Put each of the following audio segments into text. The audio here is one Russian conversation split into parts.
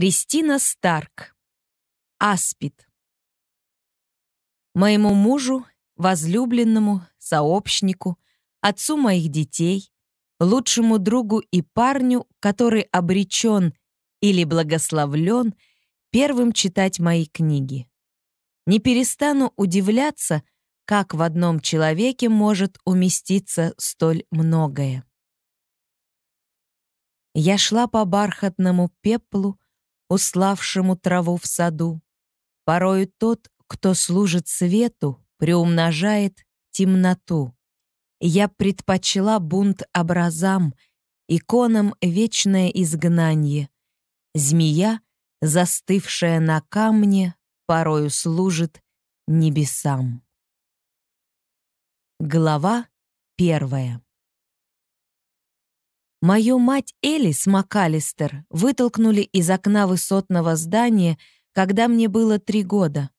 Кристина Старк. Аспид. Моему мужу, возлюбленному, сообщнику, отцу моих детей, лучшему другу и парню, который обречен или благословлен первым читать мои книги. Не перестану удивляться, как в одном человеке может уместиться столь многое. Я шла по бархатному пеплу, уславшему траву в саду. Порою тот, кто служит свету, приумножает темноту. Я предпочла бунт образам, иконам вечное изгнание. Змея, застывшая на камне, порою служит небесам. Глава первая Мою мать Элис МакАлистер вытолкнули из окна высотного здания, когда мне было три года.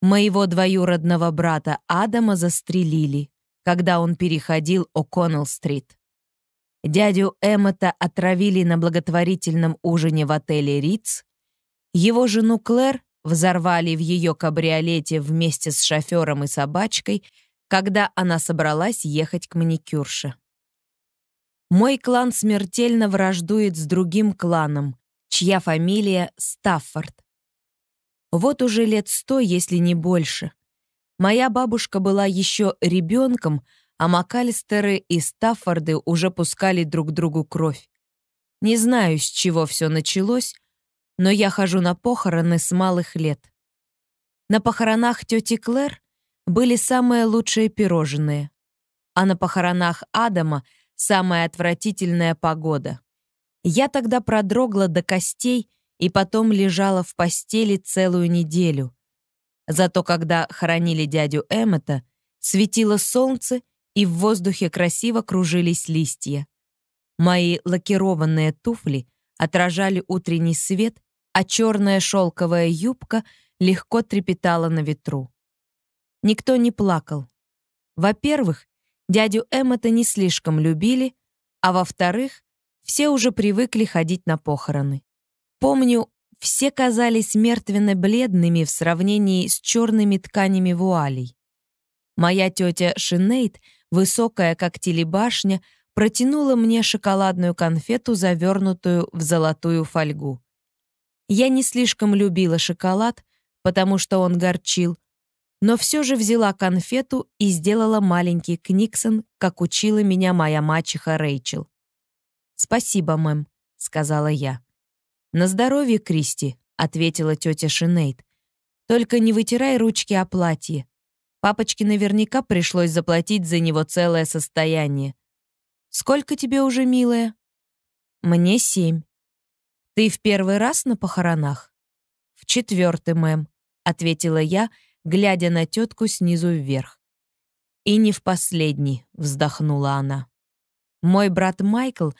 Моего двоюродного брата Адама застрелили, когда он переходил О'Коннелл-стрит. Дядю Эммета отравили на благотворительном ужине в отеле «Риц». Его жену Клэр взорвали в ее кабриолете вместе с шофером и собачкой, когда она собралась ехать к маникюрше. Мой клан смертельно враждует с другим кланом, чья фамилия Стаффорд. Вот уже лет сто, если не больше. Моя бабушка была еще ребенком, а Макалистеры и Стаффорды уже пускали друг другу кровь. Не знаю, с чего все началось, но я хожу на похороны с малых лет. На похоронах тети Клэр были самые лучшие пирожные, а на похоронах Адама — самая отвратительная погода. Я тогда продрогла до костей и потом лежала в постели целую неделю. Зато когда хоронили дядю Эммета, светило солнце, и в воздухе красиво кружились листья. Мои лакированные туфли отражали утренний свет, а черная шелковая юбка легко трепетала на ветру. Никто не плакал. Во-первых, Дядю Эммета не слишком любили, а во-вторых, все уже привыкли ходить на похороны. Помню, все казались мертвенно-бледными в сравнении с черными тканями вуалей. Моя тетя Шинейд, высокая как телебашня, протянула мне шоколадную конфету, завернутую в золотую фольгу. Я не слишком любила шоколад, потому что он горчил, но все же взяла конфету и сделала маленький книксон, как учила меня моя мачеха Рэйчел. «Спасибо, мэм», — сказала я. «На здоровье, Кристи», — ответила тетя Шинейд. «Только не вытирай ручки о платье. Папочке наверняка пришлось заплатить за него целое состояние. Сколько тебе уже, милая?» «Мне семь». «Ты в первый раз на похоронах?» «В четвертый, мэм», — ответила я, — глядя на тетку снизу вверх. «И не в последний», — вздохнула она. «Мой брат Майкл,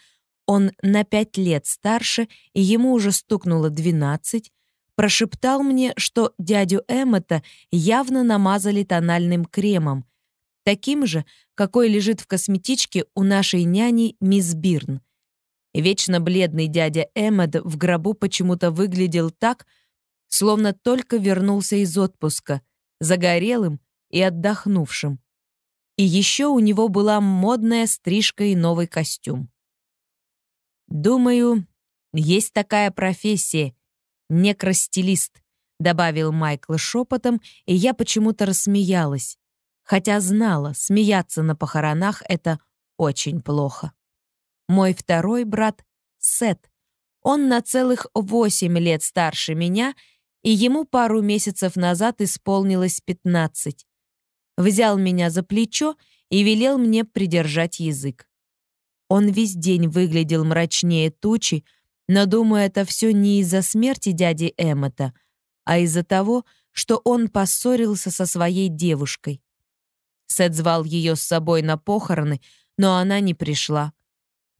он на пять лет старше, и ему уже стукнуло двенадцать, прошептал мне, что дядю Эммета явно намазали тональным кремом, таким же, какой лежит в косметичке у нашей няни мисс Бирн. Вечно бледный дядя Эммет в гробу почему-то выглядел так, словно только вернулся из отпуска, загорелым и отдохнувшим. И еще у него была модная стрижка и новый костюм. «Думаю, есть такая профессия — некростилист», — добавил Майкл шепотом, и я почему-то рассмеялась. Хотя знала, смеяться на похоронах — это очень плохо. Мой второй брат — Сет. Он на целых восемь лет старше меня — и ему пару месяцев назад исполнилось пятнадцать. Взял меня за плечо и велел мне придержать язык. Он весь день выглядел мрачнее тучи, но, думаю, это все не из-за смерти дяди Эммета, а из-за того, что он поссорился со своей девушкой. Сет звал ее с собой на похороны, но она не пришла.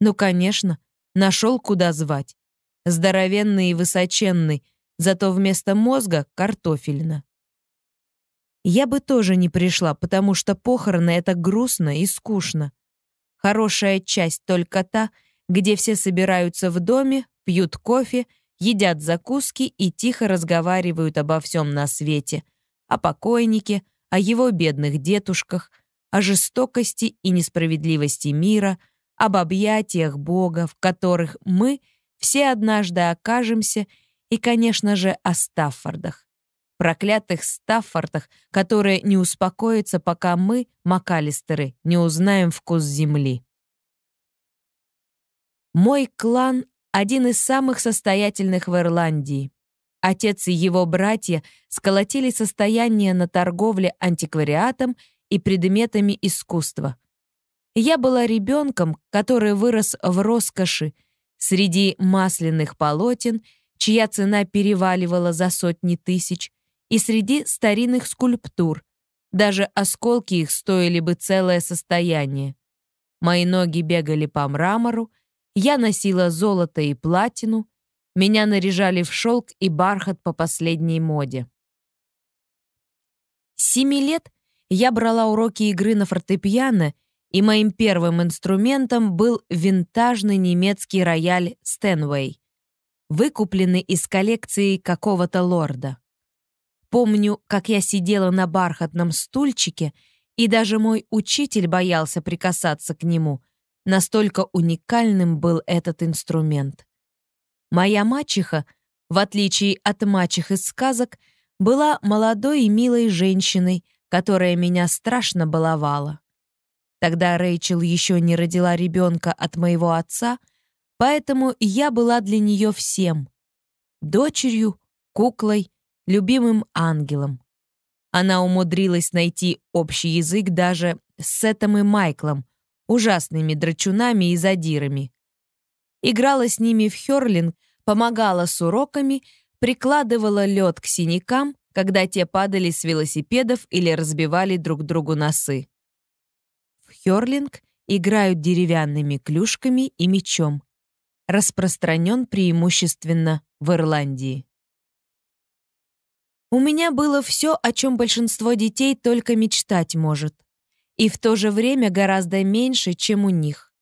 Ну, конечно, нашел, куда звать. Здоровенный и высоченный — Зато вместо мозга — картофельно. Я бы тоже не пришла, потому что похороны — это грустно и скучно. Хорошая часть только та, где все собираются в доме, пьют кофе, едят закуски и тихо разговаривают обо всем на свете. О покойнике, о его бедных детушках, о жестокости и несправедливости мира, об объятиях Бога, в которых мы все однажды окажемся — и, конечно же, о Стаффордах. Проклятых Стаффордах, которые не успокоятся, пока мы, Макалистеры, не узнаем вкус земли. Мой клан — один из самых состоятельных в Ирландии. Отец и его братья сколотили состояние на торговле антиквариатом и предметами искусства. Я была ребенком, который вырос в роскоши, среди масляных полотен — чья цена переваливала за сотни тысяч, и среди старинных скульптур. Даже осколки их стоили бы целое состояние. Мои ноги бегали по мрамору, я носила золото и платину, меня наряжали в шелк и бархат по последней моде. С семи лет я брала уроки игры на фортепиано, и моим первым инструментом был винтажный немецкий рояль «Стенвей», выкуплены из коллекции какого-то лорда. Помню, как я сидела на бархатном стульчике, и даже мой учитель боялся прикасаться к нему. Настолько уникальным был этот инструмент. Моя мачеха, в отличие от мачех из сказок, была молодой и милой женщиной, которая меня страшно баловала. Тогда Рэйчел еще не родила ребенка от моего отца — Поэтому я была для нее всем. Дочерью, куклой, любимым ангелом. Она умудрилась найти общий язык даже с Сетом и Майклом, ужасными драчунами и задирами. Играла с ними в хёрлинг, помогала с уроками, прикладывала лед к синякам, когда те падали с велосипедов или разбивали друг другу носы. В хёрлинг играют деревянными клюшками и мечом распространен преимущественно в Ирландии. У меня было все, о чем большинство детей только мечтать может. И в то же время гораздо меньше, чем у них.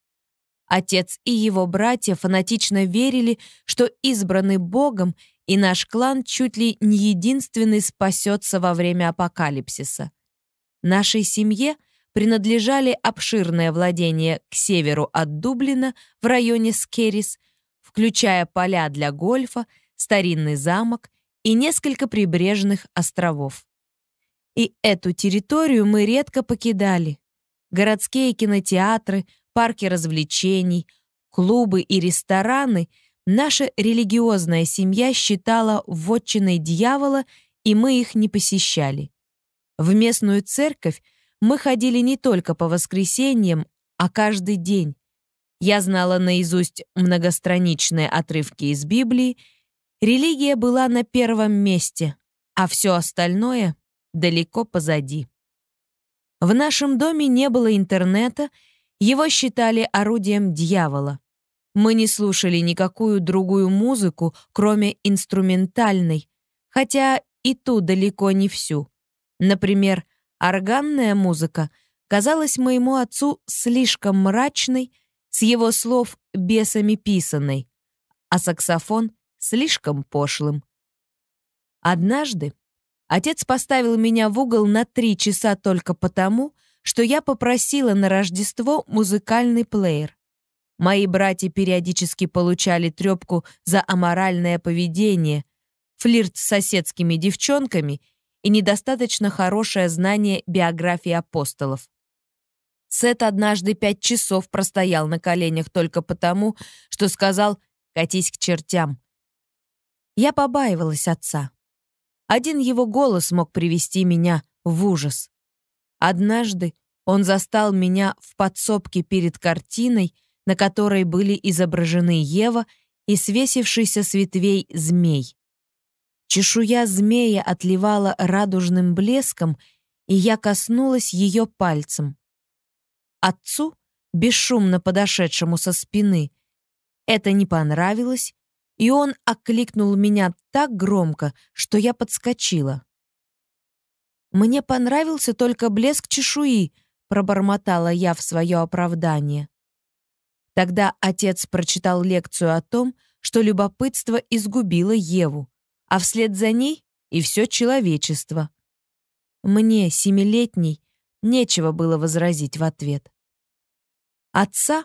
Отец и его братья фанатично верили, что избраны Богом, и наш клан чуть ли не единственный спасется во время апокалипсиса. Нашей семье принадлежали обширное владение к северу от Дублина в районе Скерис, включая поля для гольфа, старинный замок и несколько прибрежных островов. И эту территорию мы редко покидали. Городские кинотеатры, парки развлечений, клубы и рестораны наша религиозная семья считала вотчиной дьявола, и мы их не посещали. В местную церковь мы ходили не только по воскресеньям, а каждый день. Я знала наизусть многостраничные отрывки из Библии. Религия была на первом месте, а все остальное далеко позади. В нашем доме не было интернета, его считали орудием дьявола. Мы не слушали никакую другую музыку, кроме инструментальной, хотя и ту далеко не всю. Например, Органная музыка казалась моему отцу слишком мрачной, с его слов бесами писанной, а саксофон слишком пошлым. Однажды отец поставил меня в угол на три часа только потому, что я попросила на Рождество музыкальный плеер. Мои братья периодически получали трёпку за аморальное поведение, флирт с соседскими девчонками — и недостаточно хорошее знание биографии апостолов. Сет однажды пять часов простоял на коленях только потому, что сказал «катись к чертям». Я побаивалась отца. Один его голос мог привести меня в ужас. Однажды он застал меня в подсобке перед картиной, на которой были изображены Ева и свесившийся с ветвей змей. Чешуя змея отливала радужным блеском, и я коснулась ее пальцем. Отцу, бесшумно подошедшему со спины, это не понравилось, и он окликнул меня так громко, что я подскочила. «Мне понравился только блеск чешуи», — пробормотала я в свое оправдание. Тогда отец прочитал лекцию о том, что любопытство изгубило Еву, а вслед за ней и все человечество. Мне, семилетней, нечего было возразить в ответ. Отца,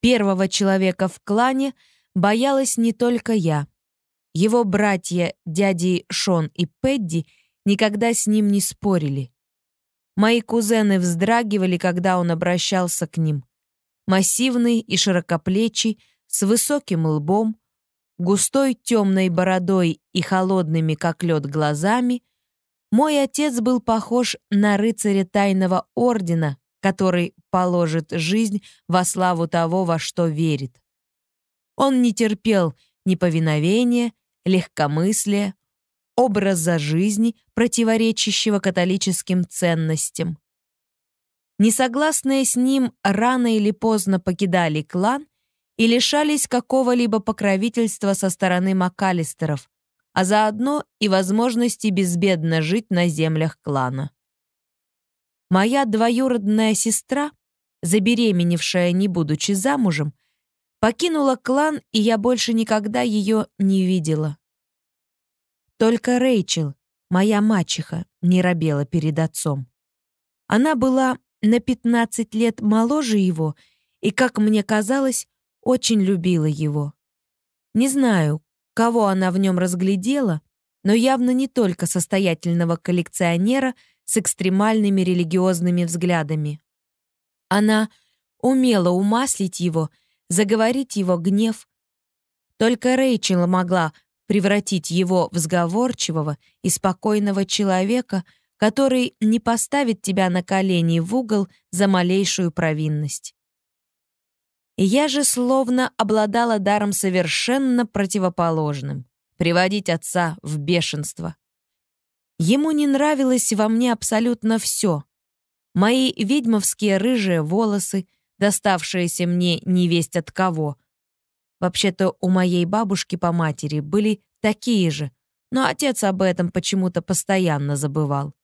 первого человека в клане, боялась не только я. Его братья, дяди Шон и Пэдди, никогда с ним не спорили. Мои кузены вздрагивали, когда он обращался к ним. Массивный и широкоплечий, с высоким лбом, густой темной бородой и холодными, как лед, глазами, мой отец был похож на рыцаря тайного ордена, который положит жизнь во славу того, во что верит. Он не терпел неповиновения, легкомыслия, образа жизни, противоречащего католическим ценностям. Несогласные с ним рано или поздно покидали клан и лишались какого-либо покровительства со стороны Макалистеров, а заодно и возможности безбедно жить на землях клана. Моя двоюродная сестра, забеременевшая, не будучи замужем, покинула клан, и я больше никогда ее не видела. Только Рэйчел, моя мачеха, не робела перед отцом. Она была на 15 лет моложе его и, как мне казалось, очень любила его. Не знаю, кого она в нем разглядела, но явно не только состоятельного коллекционера с экстремальными религиозными взглядами. Она умела умаслить его, заговорить его гнев. Только Рэйчел могла превратить его в сговорчивого и спокойного человека, который не поставит тебя на колени в угол за малейшую провинность. Я же словно обладала даром совершенно противоположным — приводить отца в бешенство. Ему не нравилось во мне абсолютно все. Мои ведьмовские рыжие волосы, доставшиеся мне невесть от кого. Вообще-то у моей бабушки по матери были такие же, но отец об этом почему-то постоянно забывал.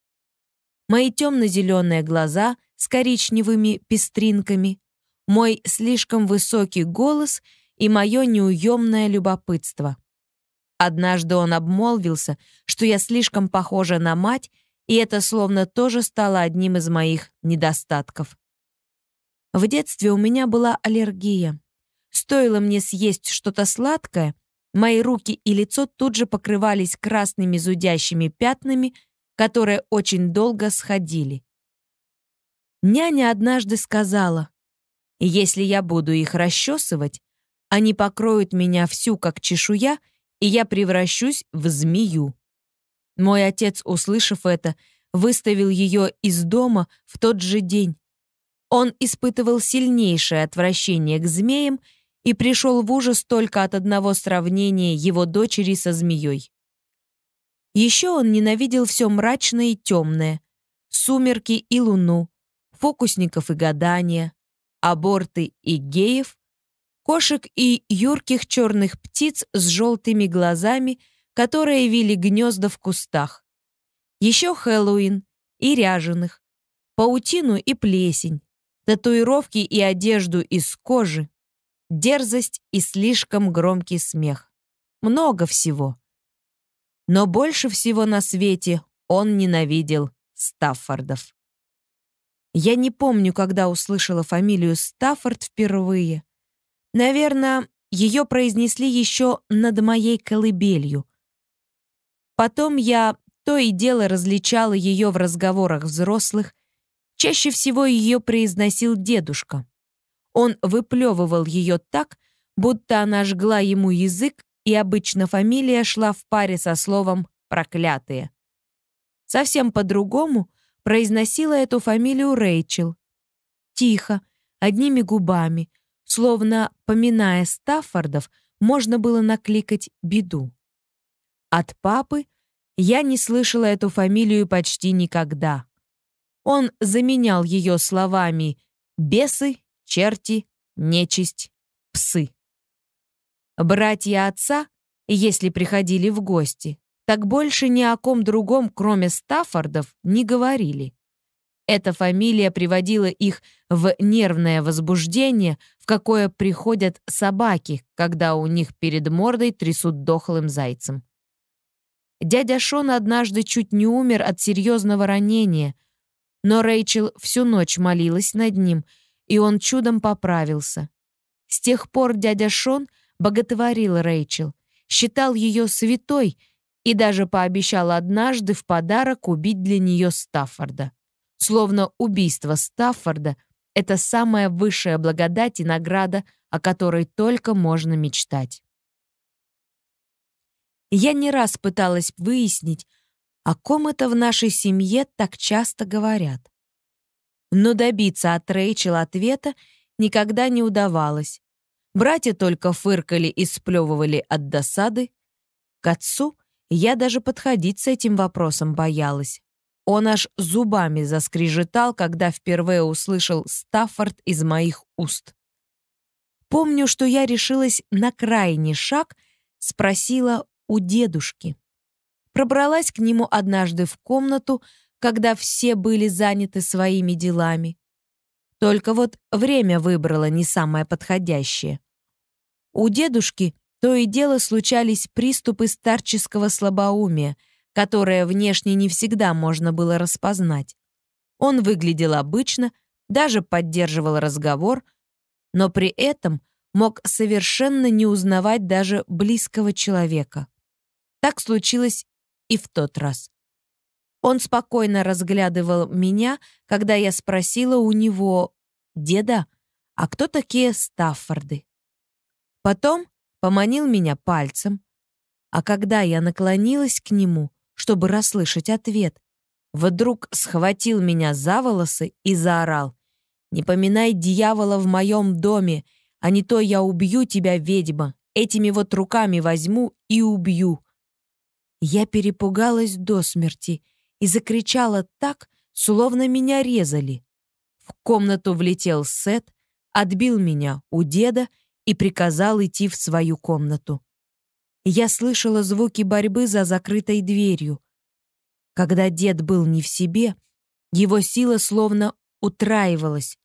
Мои темно-зеленые глаза с коричневыми пестринками, мой слишком высокий голос и мое неуемное любопытство. Однажды он обмолвился, что я слишком похожа на мать, и это словно тоже стало одним из моих недостатков. В детстве у меня была аллергия. Стоило мне съесть что-то сладкое, мои руки и лицо тут же покрывались красными зудящими пятнами, которые очень долго сходили. Няня однажды сказала, и если я буду их расчесывать, они покроют меня всю как чешуя, и я превращусь в змею». Мой отец, услышав это, выставил ее из дома в тот же день. Он испытывал сильнейшее отвращение к змеям и пришел в ужас только от одного сравнения его дочери со змеей. Еще он ненавидел все мрачное и темное, сумерки и луну, фокусников и гадания, аборты и геев, кошек и юрких черных птиц с желтыми глазами, которые вели гнезда в кустах. Еще Хэллоуин и ряженых, паутину и плесень, татуировки и одежду из кожи, дерзость и слишком громкий смех. Много всего. Но больше всего на свете он ненавидел Стаффордов. Я не помню, когда услышала фамилию Стаффорд впервые. Наверное, ее произнесли еще над моей колыбелью. Потом я то и дело различала ее в разговорах взрослых. Чаще всего ее произносил дедушка. Он выплевывал ее так, будто она жгла ему язык, и обычно фамилия шла в паре со словом «проклятые». Совсем по-другому произносила эту фамилию Рэйчел. Тихо, одними губами, словно, поминая Стаффордов, можно было накликать беду. От папы я не слышала эту фамилию почти никогда. Он заменял ее словами «бесы», «черти», «нечисть», «псы». Братья отца, если приходили в гости, так больше ни о ком другом, кроме Стаффордов, не говорили. Эта фамилия приводила их в нервное возбуждение, в какое приходят собаки, когда у них перед мордой трясут дохлым зайцем. Дядя Шон однажды чуть не умер от серьезного ранения, но Рэйчел всю ночь молилась над ним, и он чудом поправился. С тех пор дядя Шон боготворил Рэйчел, считал ее святой — и даже пообещал однажды в подарок убить для нее Стаффорда. Словно убийство Стаффорда — это самая высшая благодать и награда, о которой только можно мечтать. Я не раз пыталась выяснить, о ком это в нашей семье так часто говорят. Но добиться от Рэйчел ответа никогда не удавалось. Братья только фыркали и сплевывали от досады. К отцу я даже подходить с этим вопросом боялась. Он аж зубами заскрежетал, когда впервые услышал Стаффорд из моих уст. Помню, что я решилась на крайний шаг, спросила у дедушки. Пробралась к нему однажды в комнату, когда все были заняты своими делами. Только вот время выбрала не самое подходящее. У дедушки то и дело случались приступы старческого слабоумия, которое внешне не всегда можно было распознать. Он выглядел обычно, даже поддерживал разговор, но при этом мог совершенно не узнавать даже близкого человека. Так случилось и в тот раз. Он спокойно разглядывал меня, когда я спросила у него, «Деда, а кто такие Стаффорды?» Потом поманил меня пальцем, а когда я наклонилась к нему, чтобы расслышать ответ, вдруг схватил меня за волосы и заорал. «Не поминай дьявола в моем доме, а не то я убью тебя, ведьма, этими вот руками возьму и убью». Я перепугалась до смерти и закричала так, словно меня резали. В комнату влетел Сет, отбил меня у деда и приказал идти в свою комнату. Я слышала звуки борьбы за закрытой дверью. Когда дед был не в себе, его сила словно утраивалась.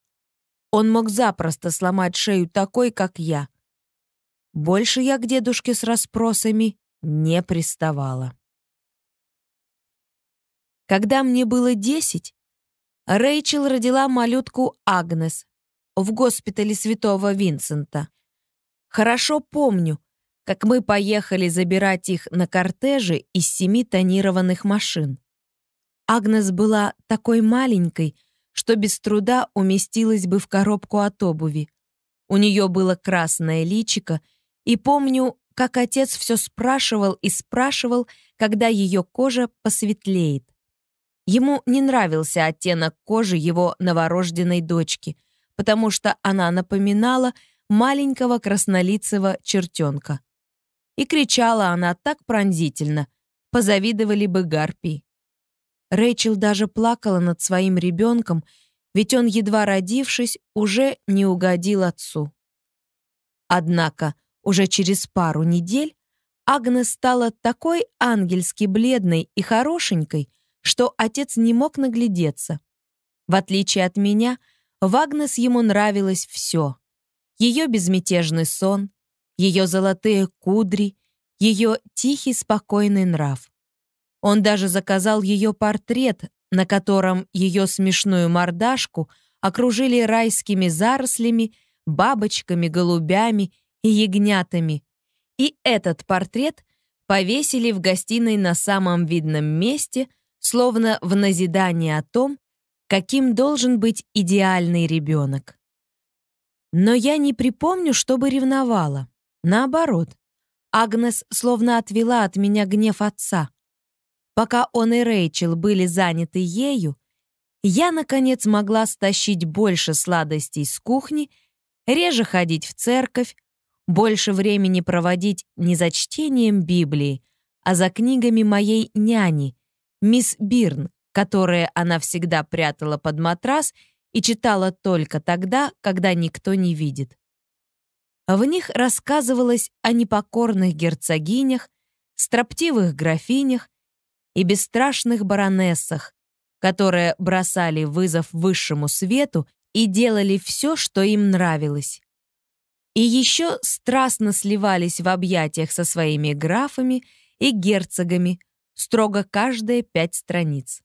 Он мог запросто сломать шею такой, как я. Больше я к дедушке с расспросами не приставала. Когда мне было десять, Рэйчел родила малютку Агнес в госпитале Святого Винсента — Хорошо помню, как мы поехали забирать их на кортеже из семи тонированных машин. Агнес была такой маленькой, что без труда уместилась бы в коробку от обуви. У нее было красное личико, и помню, как отец все спрашивал и спрашивал, когда ее кожа посветлеет. Ему не нравился оттенок кожи его новорожденной дочки, потому что она напоминала маленького краснолицего чертенка. И кричала она так пронзительно, позавидовали бы гарпии. Рэйчел даже плакала над своим ребенком, ведь он, едва родившись, уже не угодил отцу. Однако уже через пару недель Агнес стала такой ангельски бледной и хорошенькой, что отец не мог наглядеться. В отличие от меня, в Агнес ему нравилось все ее безмятежный сон, ее золотые кудри, ее тихий спокойный нрав. Он даже заказал ее портрет, на котором ее смешную мордашку окружили райскими зарослями, бабочками, голубями и ягнятами. И этот портрет повесили в гостиной на самом видном месте, словно в назидание о том, каким должен быть идеальный ребенок. Но я не припомню, чтобы ревновала. Наоборот, Агнес словно отвела от меня гнев отца. Пока он и Рэйчел были заняты ею, я, наконец, могла стащить больше сладостей с кухни, реже ходить в церковь, больше времени проводить не за чтением Библии, а за книгами моей няни, мисс Бирн, которые она всегда прятала под матрас и читала только тогда, когда никто не видит. В них рассказывалось о непокорных герцогинях, строптивых графинях и бесстрашных баронессах, которые бросали вызов высшему свету и делали все, что им нравилось. И еще страстно сливались в объятиях со своими графами и герцогами, строго каждые пять страниц.